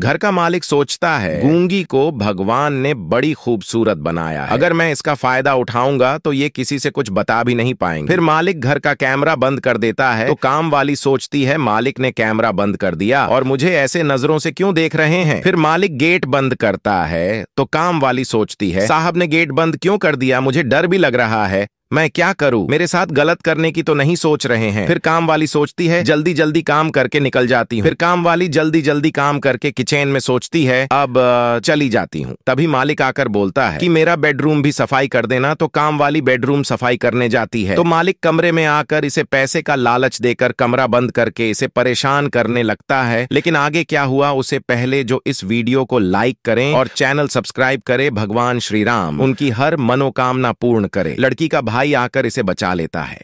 घर का मालिक सोचता है गूंगी को भगवान ने बड़ी खूबसूरत बनाया है अगर मैं इसका फायदा उठाऊंगा तो ये किसी से कुछ बता भी नहीं पाएंगे फिर मालिक घर का कैमरा बंद कर देता है तो काम वाली सोचती है मालिक ने कैमरा बंद कर दिया और मुझे ऐसे नजरों से क्यों देख रहे हैं फिर मालिक गेट बंद करता है तो काम वाली सोचती है साहब ने गेट बंद क्यों कर दिया मुझे डर भी लग रहा है मैं क्या करूं मेरे साथ गलत करने की तो नहीं सोच रहे हैं फिर काम वाली सोचती है जल्दी जल्दी काम करके निकल जाती हूँ फिर काम वाली जल्दी जल्दी काम करके किचन में सोचती है अब चली जाती हूँ तभी मालिक आकर बोलता है कि मेरा बेडरूम भी सफाई कर देना तो काम वाली बेडरूम सफाई करने जाती है तो मालिक कमरे में आकर इसे पैसे का लालच देकर कमरा बंद करके इसे परेशान करने लगता है लेकिन आगे क्या हुआ उसे पहले जो इस वीडियो को लाइक करें और चैनल सब्सक्राइब करे भगवान श्री राम उनकी हर मनोकामना पूर्ण करे लड़की का भाई आकर इसे बचा लेता है